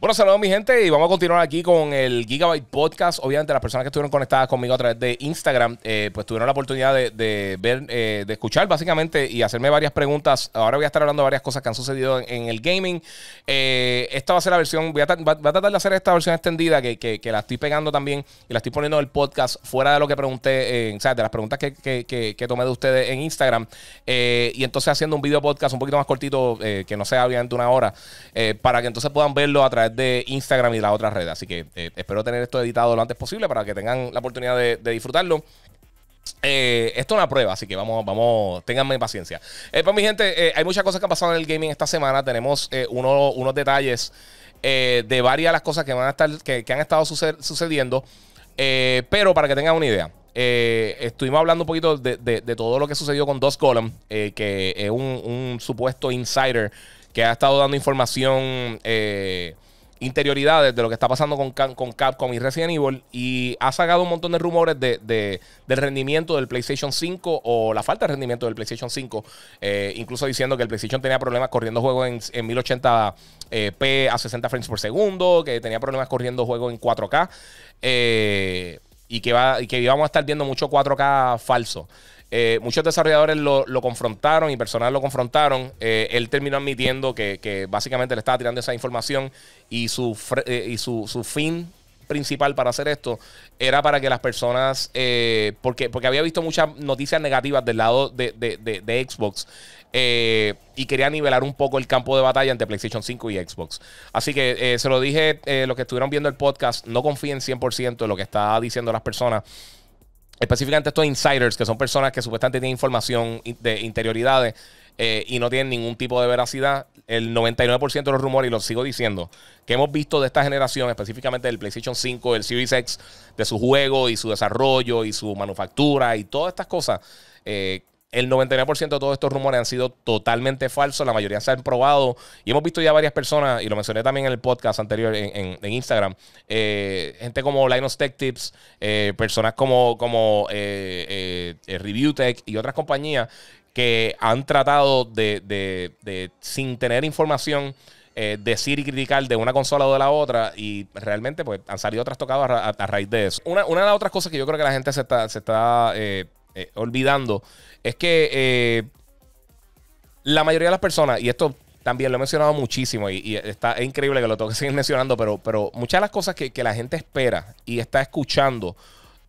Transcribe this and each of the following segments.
Bueno, saludos mi gente y vamos a continuar aquí con el Gigabyte Podcast. Obviamente las personas que estuvieron conectadas conmigo a través de Instagram, eh, pues tuvieron la oportunidad de, ver, eh, de escuchar básicamente y hacerme varias preguntas. Ahora voy a estar hablando de varias cosas que han sucedido en, el gaming. Eh, esta va a ser la versión, voy a, tratar de hacer esta versión extendida que, la estoy pegando también y la estoy poniendo en el podcast fuera de lo que pregunté, o sea, de las preguntas que, que, tomé de ustedes en Instagram. y entonces haciendo un video podcast un poquito más cortito, que no sea obviamente una hora, para que entonces puedan verlo a través de Instagram y la otra red Así que eh, espero tener esto editado lo antes posible para que tengan la oportunidad de, disfrutarlo. Eh, esto es una prueba, así que vamos, vamos, ténganme paciencia. Eh, pues mi gente, hay muchas cosas que han pasado en el gaming esta semana. Tenemos uno, unos detalles de varias de las cosas que, van a estar, que, han estado sucediendo. pero para que tengan una idea, estuvimos hablando un poquito de, todo lo que sucedió con Dos Column, que es un, supuesto insider que ha estado dando información. Eh, interioridades de lo que está pasando con, con Capcom y Resident Evil y ha sacado un montón de rumores del rendimiento del PlayStation 5 o la falta de rendimiento del PlayStation 5, eh, incluso diciendo que el PlayStation tenía problemas corriendo juegos en, 1080p eh, a 60 frames por segundo, que tenía problemas corriendo juegos en 4K eh, y, que va, y que íbamos a estar viendo mucho 4K falso. Eh, muchos desarrolladores lo, confrontaron y personal lo confrontaron. Eh, él terminó admitiendo que, básicamente le estaba tirando esa información y su, eh, y su, su fin principal para hacer esto era para que las personas, porque, porque había visto muchas noticias negativas del lado de, Xbox y quería nivelar un poco el campo de batalla entre PlayStation 5 y Xbox. Así que se lo dije, los que estuvieron viendo el podcast, no confíen 100% en lo que está diciendo las personas específicamente estos insiders, que son personas que supuestamente tienen información de interioridades eh, y no tienen ningún tipo de veracidad, el 99% de los rumores, y lo sigo diciendo, que hemos visto de esta generación, específicamente del PlayStation 5, del Series X, de su juego y su desarrollo y su manufactura y todas estas cosas, eh, el 99% de todos estos rumores han sido totalmente falsos, la mayoría se han probado y hemos visto ya varias personas, y lo mencioné también en el podcast anterior en, Instagram, eh, gente como Linus Tech Tips, eh, personas como, como eh, y otras compañías que han tratado de, de, sin tener información, decir y criticar de una consola o de la otra y realmente pues han salido trastocados a, a raíz de eso. Una, de las otras cosas que yo creo que la gente se está, se eh, olvidando es que eh, la mayoría de las personas, y esto también lo he mencionado muchísimo, y, está, es increíble que lo tengo que seguir mencionando, pero, pero muchas de las cosas que, que la gente espera y está escuchando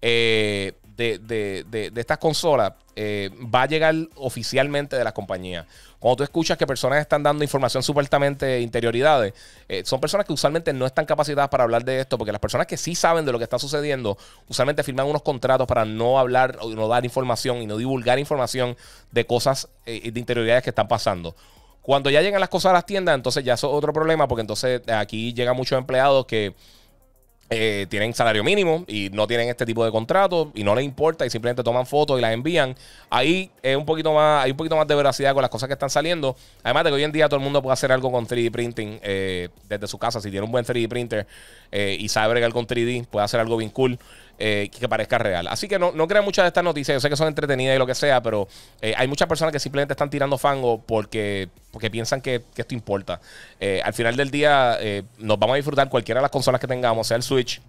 eh, de, estas consolas eh, va a llegar oficialmente de la compañía. Cuando tú escuchas que personas están dando información supuestamente de interioridades, eh, son personas que usualmente no están capacitadas para hablar de esto, porque las personas que sí saben de lo que está sucediendo, usualmente firman unos contratos para no hablar o no dar información y no divulgar información de cosas eh, de interioridades que están pasando. Cuando ya llegan las cosas a las tiendas, entonces ya es otro problema, porque entonces aquí llegan muchos empleados que eh, tienen salario mínimo y no tienen este tipo de contratos y no les importa y simplemente toman fotos y las envían. Ahí es un poquito más, hay un poquito más de veracidad con las cosas que están saliendo. Además de que hoy en día todo el mundo puede hacer algo con 3D printing eh, desde su casa. Si tiene un buen 3D printer eh, y sabe bregar con 3D, puede hacer algo bien cool. Eh, que parezca real. Así que no, no crean muchas de estas noticias. Yo sé que son entretenidas y lo que sea, pero eh, hay muchas personas que simplemente están tirando fango porque, porque piensan que, esto importa. Eh, al final del día, nos vamos a disfrutar cualquiera de las consolas que tengamos, sea el Switch,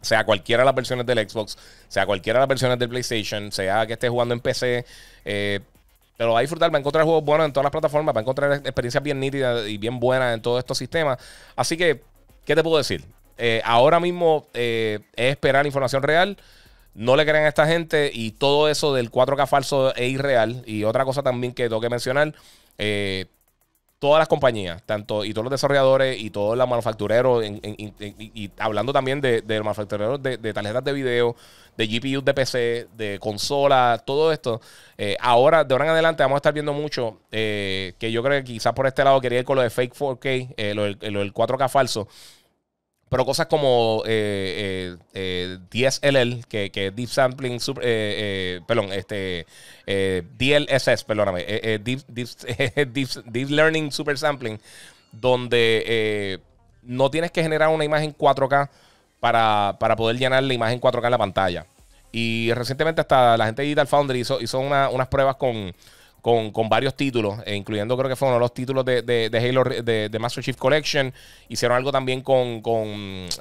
sea cualquiera de las versiones del Xbox, sea cualquiera de las versiones del PlayStation, sea que esté jugando en PC. Pero va a disfrutar, va a encontrar juegos buenos en todas las plataformas, va a encontrar experiencias bien nítidas y bien buenas en todos estos sistemas. Así que, ¿qué te puedo decir? Eh, ahora mismo eh, es esperar información real. No le crean a esta gente y todo eso del 4K falso es irreal. Y otra cosa también que tengo que mencionar, eh, todas las compañías, tanto y todos los desarrolladores y todos los manufactureros, y, hablando también de, manufactureros de, tarjetas de video, de GPUs de PC, de consolas, todo esto. ahora, de ahora en adelante, vamos a estar viendo mucho que yo creo que quizás por este lado quería ir con lo de fake 4K, lo, del 4K falso. Pero cosas como eh, eh, eh DSLL, que, es Deep Sampling, eh, eh, perdón, este, DLSS, perdóname, deep, Learning Super Sampling, donde no tienes que generar una imagen 4K para, poder llenar la imagen 4K en la pantalla. Y recientemente hasta la gente de Digital Foundry hizo, hizo unas pruebas con con, varios títulos, eh, incluyendo creo que fueron los títulos de, Halo de, Master Chief Collection. Hicieron algo también con, con,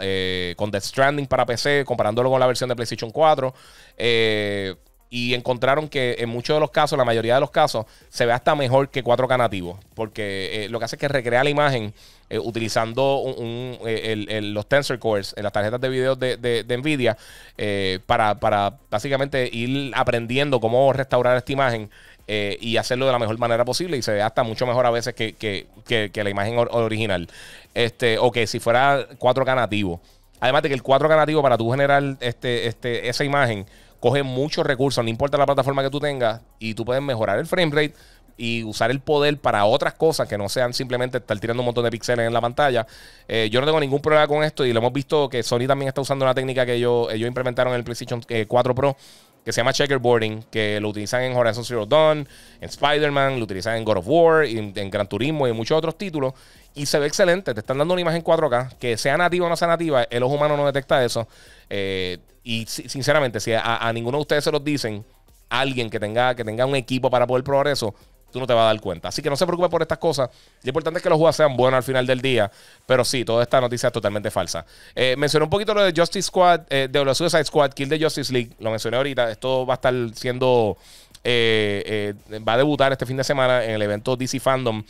eh, Death Stranding para PC, comparándolo con la versión de PlayStation 4. Eh, y encontraron que en muchos de los casos, la mayoría de los casos, se ve hasta mejor que 4K nativo, porque lo que hace es que recrea la imagen utilizando los Tensor Cores en las tarjetas de video de, Nvidia para, para, básicamente ir aprendiendo cómo restaurar esta imagen eh, y hacerlo de la mejor manera posible y se ve hasta mucho mejor a veces que, la imagen original. Este, o que si fuera 4K nativo. Además de que el 4K nativo para tú generar este, este, esa imagen coge muchos recursos, no importa la plataforma que tú tengas, y tú puedes mejorar el frame rate y usar el poder para otras cosas que no sean simplemente estar tirando un montón de píxeles en la pantalla. Eh, yo no tengo ningún problema con esto y lo hemos visto que Sony también está usando una técnica que ellos, ellos implementaron en el PlayStation 4 eh, Pro, que se llama checkerboarding, que lo utilizan en Horizon Zero Dawn, en Spider-Man, lo utilizan en God of War, en, Gran Turismo y en muchos otros títulos. Y se ve excelente, te están dando una imagen 4K, que sea nativa o no sea nativa, el ojo humano no detecta eso. Eh, y sinceramente, si a, ninguno de ustedes se los dicen, alguien que tenga, que tenga un equipo para poder probar eso, tú no te vas a dar cuenta. Así que no se preocupe por estas cosas. Lo importante es que los jugadores sean buenos al final del día. Pero sí, toda esta noticia es totalmente falsa. Eh, mencioné un poquito lo de Justice Squad, eh, de los Suicide Squad, Kill de Justice League. Lo mencioné ahorita. Esto va a estar siendo. Eh, eh, va a debutar este fin de semana en el evento DC Fandom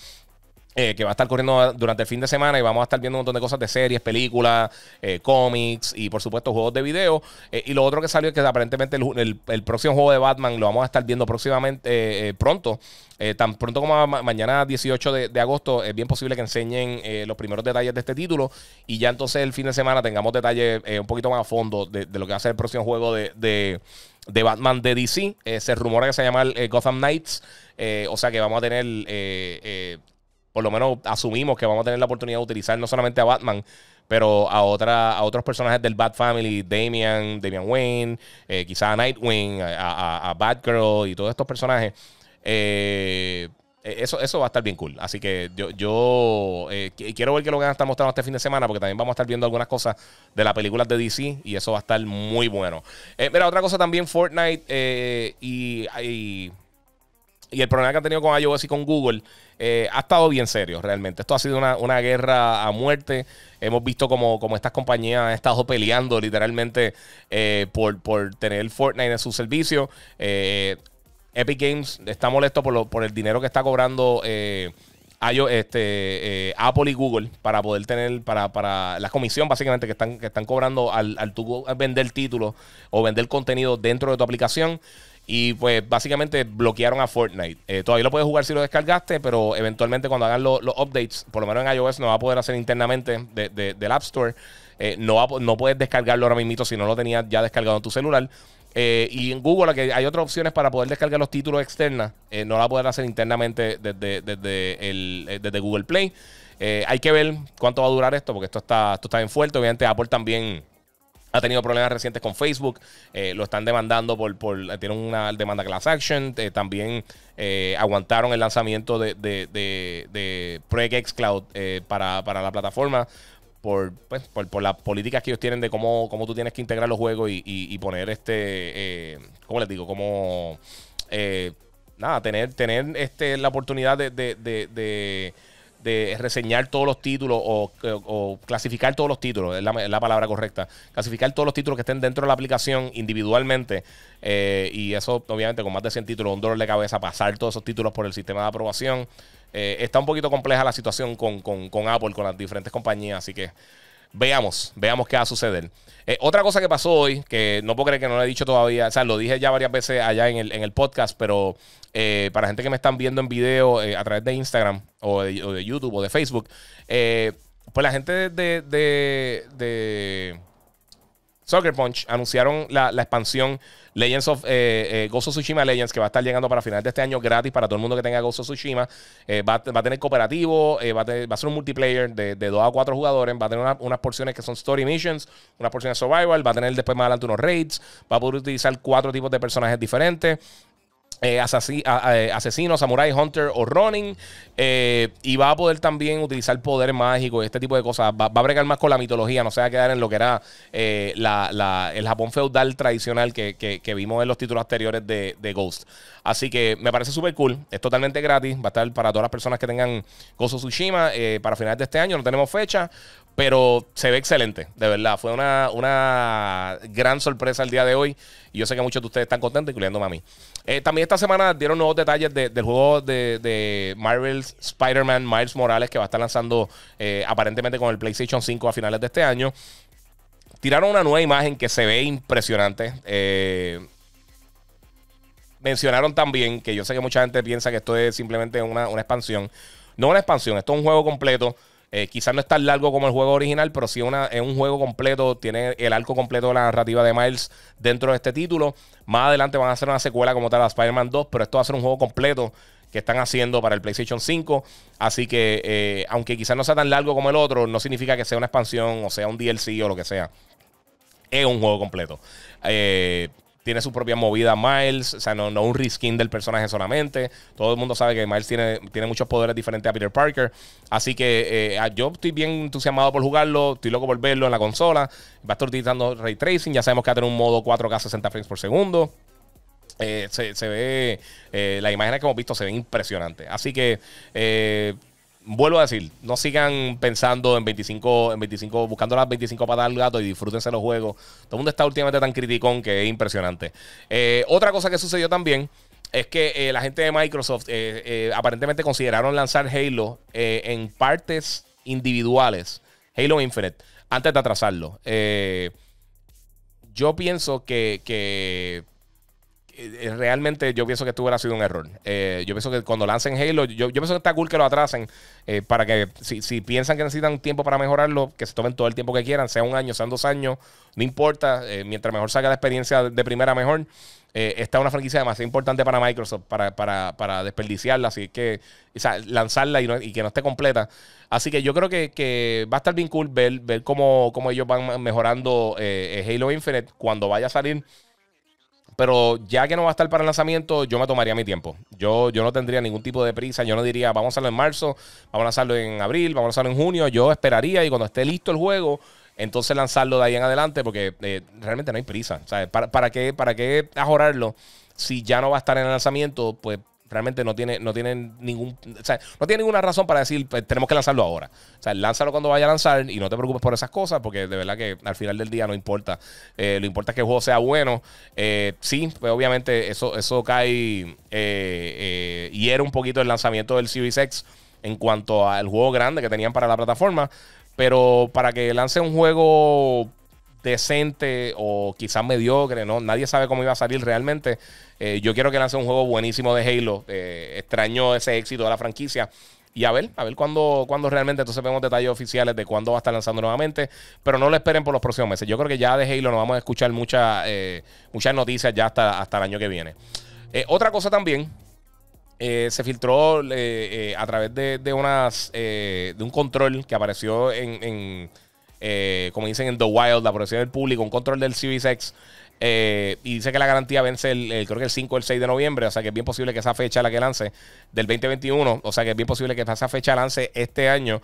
eh, que va a estar corriendo durante el fin de semana y vamos a estar viendo un montón de cosas de series, películas, eh, cómics y por supuesto juegos de video. Eh, y lo otro que salió es que aparentemente el, próximo juego de Batman lo vamos a estar viendo próximamente, pronto, tan pronto como mañana 18 de, agosto, es bien posible que enseñen los primeros detalles de este título y ya entonces el fin de semana tengamos detalles un poquito más a fondo de, lo que va a ser el próximo juego de, Batman de DC. se rumora que se llama el, llamar Gotham Knights. o sea que vamos a tener por lo menos asumimos que vamos a tener la oportunidad de utilizar no solamente a Batman, pero a, otra, a otros personajes del Bat Family, Damian, Damian Wayne, eh, quizá a Nightwing, a, Batgirl y todos estos personajes. Eh, e, eso, eso va a estar bien cool. Así que yo, yo eh, quiero ver qué lo van a estar mostrando este fin de semana, porque también vamos a estar viendo algunas cosas de las películas de DC y eso va a estar muy bueno. Eh, mira, otra cosa también, Fortnite y, y y el problema que han tenido con iOS y con Google eh, ha estado bien serio realmente. Esto ha sido una, guerra a muerte. Hemos visto como, como estas compañías han estado peleando literalmente eh, por, por, tener Fortnite en su servicio. Eh, Epic Games está molesto por, lo, por el dinero que está cobrando este, Apple y Google para poder tener, para, para la comisión básicamente que están, que están cobrando al, al, tu, al vender títulos o vender contenido dentro de tu aplicación. Y pues básicamente bloquearon a Fortnite. Eh, todavía lo puedes jugar si lo descargaste, pero eventualmente cuando hagan los updates, por lo menos en iOS no va a poder hacer internamente del App Store. Eh, no, no puedes descargarlo ahora mismo si no lo tenías ya descargado en tu celular. Eh, y en Google hay otras opciones para poder descargar los títulos externas. no la poder hacer internamente desde, el, desde Google Play. hay que ver cuánto va a durar esto, porque esto está, esto está bien fuerte. Obviamente Apple también ha tenido problemas recientes con Facebook. Eh, lo están demandando por, por. Tienen una demanda class action. Eh, también eh, aguantaron el lanzamiento de, de, de, Project X Cloud para, la plataforma. Pues, por, por, las políticas que ellos tienen de cómo, cómo tú tienes que integrar los juegos y, poner este. ¿Cómo les digo? Como. nada, tener, tener este, la oportunidad de de reseñar todos los títulos o, clasificar todos los títulos, es la, palabra correcta, clasificar todos los títulos que estén dentro de la aplicación individualmente eh, y eso obviamente con más de 100 títulos, un dolor de cabeza, pasar todos esos títulos por el sistema de aprobación. Eh, está un poquito compleja la situación con, con, con Apple, con las diferentes compañías, así que Veamos, veamos qué va a suceder. Eh, otra cosa que pasó hoy, que no puedo creer que no lo he dicho todavía, o sea, lo dije ya varias veces allá en el, en el podcast, pero eh, para gente que me están viendo en video eh, a través de Instagram o de, YouTube o de Facebook, pues la gente de Soccer Punch anunciaron la, expansión Legends of eh, eh, Ghost of Tsushima Legends que va a estar llegando para final de este año gratis para todo el mundo que tenga Ghost Tsushima. Eh, va, a tener cooperativo, eh, va a, ser un multiplayer de, de 2 a 4 jugadores. Va a tener unas porciones que son story missions, unas porciones survival. Va a tener después más adelante unos raids. Va a poder utilizar cuatro tipos de personajes diferentes. Eh, eh, asesino, samurai, hunter o running. Eh, y va a poder también utilizar poder mágico y este tipo de cosas. Va, a bregar más con la mitología, no se va a quedar en lo que era eh, el Japón feudal tradicional que, que, vimos en los títulos anteriores de, de Ghost. Así que me parece súper cool. Es totalmente gratis. Va a estar para todas las personas que tengan Ghost of Tsushima para finales de este año. No tenemos fecha. Pero se ve excelente, de verdad. Fue una, gran sorpresa el día de hoy. Y yo sé que muchos de ustedes están contentos, incluyéndome a mí. Eh, también esta semana dieron nuevos detalles del juego de, de Marvel's Spider-Man Miles Morales, que va a estar lanzando eh, aparentemente con el PlayStation 5 a finales de este año. Tiraron una nueva imagen que se ve impresionante. Eh, mencionaron también, que yo sé que mucha gente piensa que esto es simplemente una, una expansión. No una expansión, esto es un juego completo eh, quizás no es tan largo como el juego original, pero sí es un juego completo. Tiene el arco completo de la narrativa de Miles dentro de este título. Más adelante van a hacer una secuela como tal a Spider-Man 2, pero esto va a ser un juego completo que están haciendo para el PlayStation 5. Así que, eh, aunque quizás no sea tan largo como el otro, no significa que sea una expansión o sea un DLC o lo que sea. Es un juego completo. Eh, tiene su propia movida Miles, o sea, no, no un reskin del personaje solamente. Todo el mundo sabe que Miles tiene, tiene muchos poderes diferentes a Peter Parker. Así que eh, ah, yo estoy bien entusiasmado por jugarlo, estoy loco por verlo en la consola. Va a estar utilizando ray tracing, ya sabemos que va a tener un modo 4K 60 frames por segundo. Eh, se, ve, eh, las imágenes que hemos visto se ven impresionantes. Así que vuelvo a decir, no sigan pensando en 25, en 25, buscando las 25 para al gato y disfrútense los juegos. Todo el mundo está últimamente tan criticón que es impresionante. Eh, otra cosa que sucedió también es que eh, la gente de Microsoft eh, aparentemente consideraron lanzar Halo en partes individuales, Halo Infinite, antes de atrasarlo. yo pienso que, que eh, eh, realmente yo pienso que esto hubiera sido un error. Eh, yo pienso que cuando lancen Halo, yo, pienso que está cool que lo atrasen para que si, piensan que necesitan tiempo para mejorarlo, que se tomen todo el tiempo que quieran, sea un año, sean dos años, no importa, mientras mejor salga la experiencia de primera, mejor. está una franquicia demasiado importante para Microsoft para, para, para desperdiciarla, así que lanzarla y, que no esté completa. Así que yo creo que, va a estar bien cool ver, cómo, cómo ellos van mejorando Halo Infinite cuando vaya a salir. Pero ya que no va a estar para el lanzamiento, yo me tomaría mi tiempo. Yo, yo no tendría ningún tipo de prisa. Yo no diría, vamos a hacerlo en marzo, vamos a hacerlo en abril, vamos a hacerlo en junio. Yo esperaría y cuando esté listo el juego, entonces lanzarlo de ahí en adelante porque eh, realmente no hay prisa. ¿Para, qué, ¿Para qué ajorarlo? Si ya no va a estar en el lanzamiento, pues Realmente no tiene, no tienen ningún, no tiene ninguna razón para decir pues, tenemos que lanzarlo ahora. O sea, lánzalo cuando vaya a lanzar y no te preocupes por esas cosas, porque de verdad que al final del día no importa. Eh, lo importante es que el juego sea bueno. Eh, sí, pues obviamente eso, eso cae eh, y eh, era un poquito el lanzamiento del Series X en cuanto al juego grande que tenían para la plataforma. Pero para que lance un juego decente o quizás mediocre, ¿no? Nadie sabe cómo iba a salir realmente. Eh, yo quiero que lance un juego buenísimo de Halo. Eh, extraño ese éxito de la franquicia. Y a ver, a ver cuándo, realmente entonces vemos detalles oficiales de cuándo va a estar lanzando nuevamente. Pero no lo esperen por los próximos meses. Yo creo que ya de Halo nos vamos a escuchar eh, muchas noticias ya hasta, hasta el año que viene. otra cosa también se filtró a través de, unas de un control que apareció en, eh, como dicen en The Wild, la producción del público, un control del CBSX. Eh, y dice que la garantía vence el, creo que el 5 o el 6 de noviembre, o sea que es bien posible que esa fecha la que lance del 2021, o sea que es bien posible que esa fecha lance este año.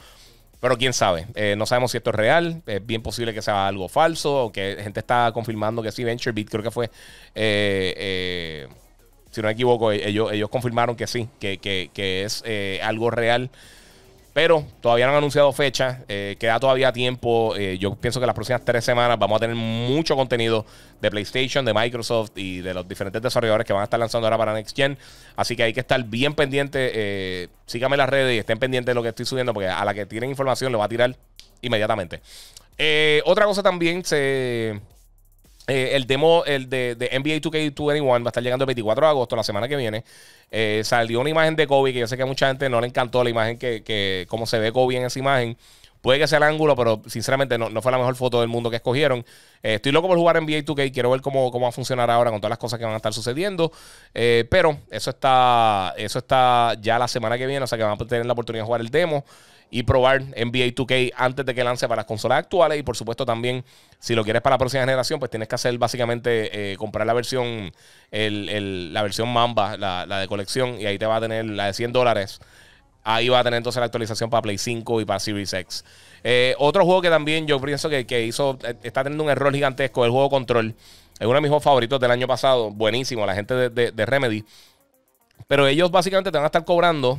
Pero quién sabe, eh, no sabemos si esto es real, es bien posible que sea algo falso, o que gente está confirmando que sí, VentureBeat creo que fue, eh, si no me equivoco, ellos, ellos confirmaron que sí, que, que es algo real. Pero todavía no han anunciado fecha, eh, queda todavía tiempo. Eh, yo pienso que las próximas tres semanas vamos a tener mucho contenido de PlayStation, de Microsoft y de los diferentes desarrolladores que van a estar lanzando ahora para Next Gen. Así que hay que estar bien pendiente. Eh, síganme en las redes y estén pendientes de lo que estoy subiendo, porque a la que tienen información lo va a tirar inmediatamente. otra cosa también se eh, el demo el de, NBA 2K21 va a estar llegando el 24 de agosto, la semana que viene. Eh, salió una imagen de Kobe que yo sé que a mucha gente no le encantó la imagen que, que cómo se ve Kobe en esa imagen. Puede que sea el ángulo, pero sinceramente no, no fue la mejor foto del mundo que escogieron. Eh, estoy loco por jugar NBA 2K. Quiero ver cómo, cómo va a funcionar ahora con todas las cosas que van a estar sucediendo. pero eso está, eso está ya la semana que viene. O sea que van a tener la oportunidad de jugar el demo y probar NBA 2K antes de que lance para las consolas actuales. Y por supuesto también, si lo quieres para la próxima generación, pues tienes que hacer básicamente eh, comprar la versión, la versión Mamba, la, de colección, y ahí te va a tener la de 100 dólares. Ahí va a tener entonces la actualización para Play 5 y para Series X. Eh, otro juego que también yo pienso que, que hizo, eh, está teniendo un error gigantesco, el juego Control. Es uno de mis juegos favoritos del año pasado. Buenísimo, la gente de, de, de Remedy. Pero ellos básicamente te van a estar cobrando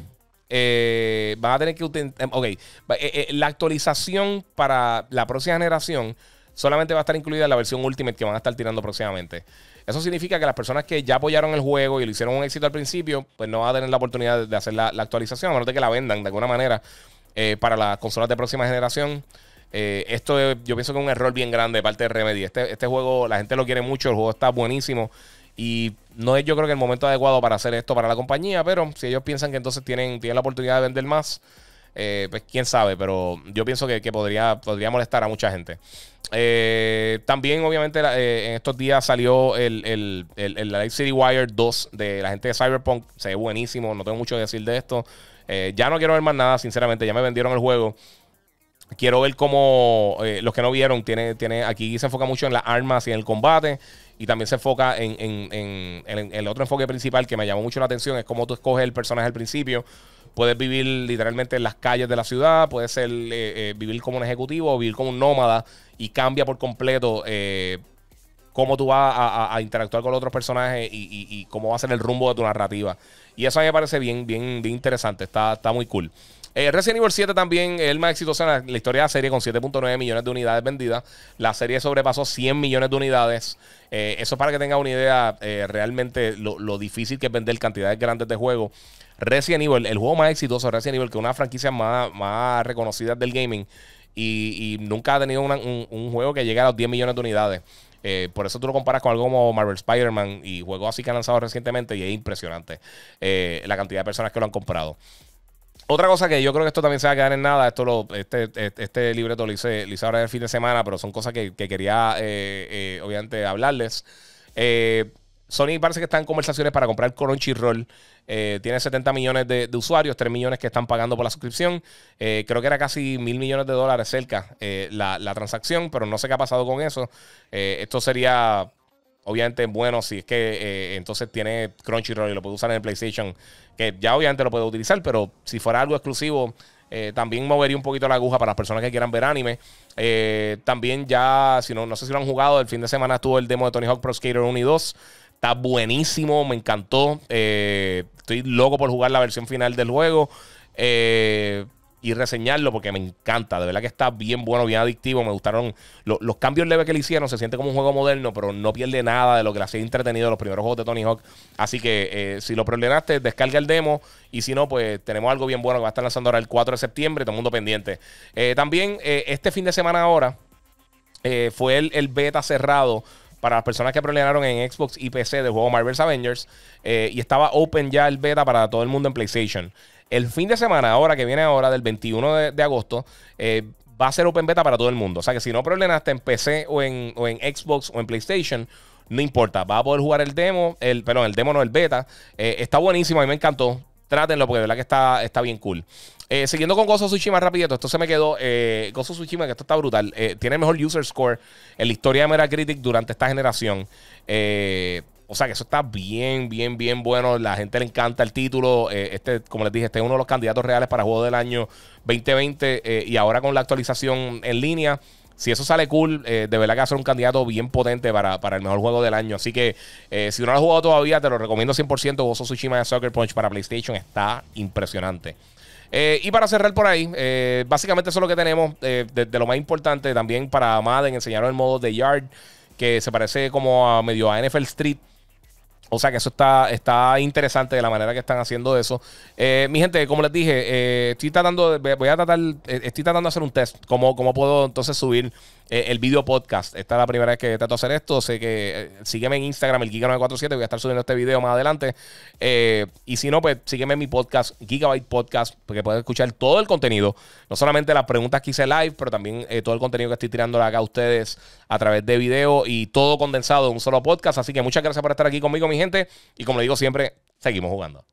eh, a tener que em, Ok, eh, eh, la actualización para la próxima generación solamente va a estar incluida en la versión Ultimate que van a estar tirando próximamente. Eso significa que las personas que ya apoyaron el juego y lo hicieron un éxito al principio, pues no van a tener la oportunidad de hacer la, actualización, a menos de que la vendan de alguna manera eh, para las consolas de próxima generación. esto yo pienso que es un error bien grande de parte de Remedy. Este, este juego, la gente lo quiere mucho, el juego está buenísimo. Y no es yo creo que el momento adecuado para hacer esto para la compañía, pero si ellos piensan que entonces tienen, tienen la oportunidad de vender más, eh, pues quién sabe, pero yo pienso que, podría, podría molestar a mucha gente. Eh, también, obviamente, eh, en estos días salió el, el, el Light City Wire 2 de la gente de Cyberpunk. Se ve buenísimo, no tengo mucho que decir de esto. ya no quiero ver más nada, sinceramente, ya me vendieron el juego. Quiero ver cómo eh, los que no vieron, tiene, tiene, aquí se enfoca mucho en las armas y en el combate. Y también se enfoca en, en, el otro enfoque principal que me llamó mucho la atención: es cómo tú escoges el personaje al principio. Puedes vivir literalmente en las calles de la ciudad, puedes ser, eh, eh, vivir como un ejecutivo o vivir como un nómada y cambia por completo cómo tú vas a, interactuar con otros personajes y, cómo va a ser el rumbo de tu narrativa. Y eso a mí me parece bien, bien, bien interesante, está, está muy cool. Eh, Resident Evil 7 también es el más exitoso en la, historia de la serie con 7.9 millones de unidades vendidas. La serie sobrepasó 100 millones de unidades. Eh, eso para que tengas una idea eh, realmente lo, difícil que es vender cantidades grandes de juegos. Resident Evil, el juego más exitoso de Resident Evil, que es una franquicia más, reconocida del gaming y, nunca ha tenido un, juego que llegue a los 10 millones de unidades. Eh, por eso tú lo comparas con algo como Marvel Spider-Man y juegos así que han lanzado recientemente y es impresionante la cantidad de personas que lo han comprado. Otra cosa que yo creo que esto también se va a quedar en nada, esto este, este, este, libreto lo hice, ahora el fin de semana, pero son cosas que, quería eh, eh, obviamente hablarles. Eh, Sony parece que está en conversaciones para comprar Crunchyroll. Eh, tiene 70 millones de, usuarios, 3 millones que están pagando por la suscripción. creo que era casi mil millones de dólares cerca la, la, transacción, pero no sé qué ha pasado con eso. esto sería Obviamente bueno si es que eh, entonces tiene Crunchyroll y lo puede usar en el PlayStation, que ya obviamente lo puede utilizar, pero si fuera algo exclusivo, eh, también movería un poquito la aguja para las personas que quieran ver anime. Eh, también ya, si no, no sé si lo han jugado, el fin de semana estuvo el demo de Tony Hawk Pro Skater 1 y 2. Está buenísimo, me encantó. estoy loco por jugar la versión final del juego y reseñarlo porque me encanta. De verdad que está bien bueno, bien adictivo. Me gustaron los cambios leves que le hicieron. Se siente como un juego moderno, pero no pierde nada de lo que le hacía entretenido los primeros juegos de Tony Hawk. Así que eh, si lo problemaste, descarga el demo. Y si no, pues tenemos algo bien bueno que va a estar lanzando ahora el 4 de septiembre. Todo el mundo pendiente. Eh, también eh, este fin de semana ahora fue el, beta cerrado para las personas que preordenaron en Xbox y PC del juego Marvel's Avengers. y estaba open ya el beta para todo el mundo en PlayStation. El fin de semana, ahora que viene ahora, del 21 de, agosto, eh, va a ser open beta para todo el mundo. O sea que si no problemas en PC o en, Xbox o en PlayStation, no importa. Va a poder jugar el demo, el, perdón, el demo no, el beta. Eh, está buenísimo, a mí me encantó. Trátenlo porque de verdad que está, está bien cool. Eh, siguiendo con Gozo Tsushima rapidito, esto se me quedó. Gozo Tsushima, que esto está brutal. tiene el mejor user score en la historia de Metacritic durante esta generación. Eh, o sea que eso está bien, bien, bien bueno. La gente le encanta el título. Eh, este, como les dije, este es uno de los candidatos reales para juego del año 2020. Eh, y ahora con la actualización en línea, si eso sale cool, eh, de verdad que va a ser un candidato bien potente para, el mejor juego del año. Así que si no lo has jugado todavía, te lo recomiendo 100%. Gozo Tsushima de Soccer Punch para PlayStation está impresionante. y para cerrar por ahí, básicamente eso es lo que tenemos. de lo más importante, también para Madden enseñaron el modo de Yard, que se parece como a medio a NFL Street. O sea que eso está, está interesante de la manera que están haciendo eso. Eh, mi gente, como les dije, eh, estoy tratando, voy a tratar, eh, estoy tratando de hacer un test. ¿Cómo, cómo puedo entonces subir eh, el video podcast. Esta es la primera vez que trato de hacer esto. Sé que eh, sígueme en Instagram, el Giga947. Voy a estar subiendo este video más adelante. Eh, y si no, pues sígueme en mi podcast, Gigabyte Podcast, porque puedes escuchar todo el contenido. No solamente las preguntas que hice live, pero también todo el contenido que estoy tirando acá a ustedes a través de video y todo condensado en un solo podcast. Así que muchas gracias por estar aquí conmigo, mi gente. Y como le digo siempre, seguimos jugando.